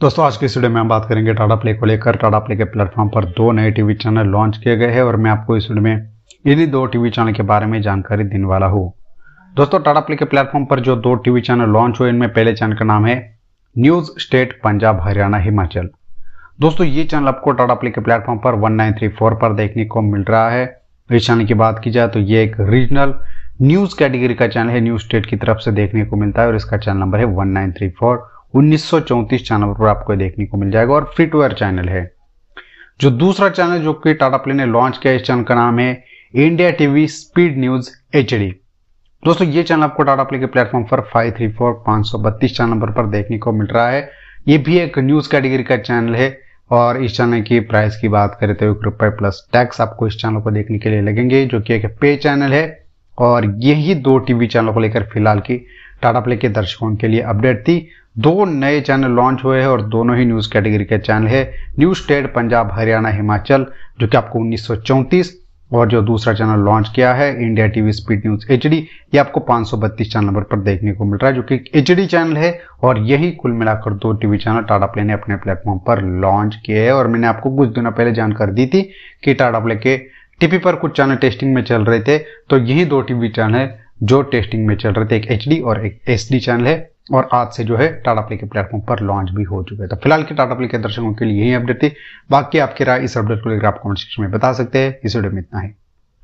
दोस्तों आज के इस वीडियो में हम बात करेंगे टाटा प्ले को लेकर टाटा प्ले के प्लेटफॉर्म पर दो नए टीवी चैनल लॉन्च किए गए हैं और मैं आपको इस वीडियो में इन्हीं दो टीवी चैनल के बारे में जानकारी देने वाला हूँ दोस्तों टाटा प्ले के प्लेटफॉर्म पर जो दो टीवी चैनल लॉन्च हुए इनमें पहले चैनल का नाम है न्यूज स्टेट पंजाब हरियाणा हिमाचल दोस्तों ये चैनल आपको टाटा प्ले के प्लेटफॉर्म पर वन पर देखने को मिल रहा है तो इस चैनल की बात की जाए तो ये एक रीजनल न्यूज कैटेगरी का चैनल है न्यूज स्टेट की तरफ से देखने को मिलता है और इसका चैनल नंबर है वन उन्नीस चैनल पर आपको देखने को मिल जाएगा और फ्री टू एयर चैनल है जो दूसरा चैनल जो कि टाटा प्ले ने लॉन्च किया इस चैनल का नाम है India TV speed news H दोस्तों ये चैनल आपको टाटा प्ले के प्लेटफॉर्म पर five three four channel number पर देखने को मिल रहा है ये भी एक न्यूज कैटेगरी का चैनल है और इस चैनल की प्राइस की बात करें तो एक रुपए प्लस टैक्स आपको इस चैनल को देखने के लिए लगेंगे जो कि एक पे चैनल है और यही दो टीवी चैनल को लेकर फिलहाल की टाटा प्ले के दर्शकों के लिए अपडेट थी दो नए चैनल लॉन्च हुए हैं और दोनों ही न्यूज़ कैटेगरी के चैनल है न्यूज़ टेड पंजाब हरियाणा हिमाचल जो कि आपको उन्नीस और जो दूसरा चैनल लॉन्च किया है India TV speed news H ये आपको पांच चैनल नंबर पर देखने को मिल रहा है जो कि एच चैनल है और यही कुल मिलाकर दो टीवी चैनल टाटा प्ले ने अपने प्लेटफॉर्म पर लॉन्च किए हैं और मैंने आपको कुछ दिनों पहले जानकारी दी थी कि टाटा प्ले के टीपी पर कुछ चैनल टेस्टिंग में चल रहे थे तो यही दो टीवी चैनल है जो टेस्टिंग में चल रहे थे एक एच और एक एस चैनल है और आज से जो है टाटा प्ले के प्लेटफॉर्म पर लॉन्च भी हो चुका है तो फिलहाल के टाटा प्ले के दर्शकों के लिए यही अपडेट थी बाकी आपकी राय इस अपडेट को लेकर आप कमेंट सेक्शन में बता सकते हैं इस वीडियो में इतना ही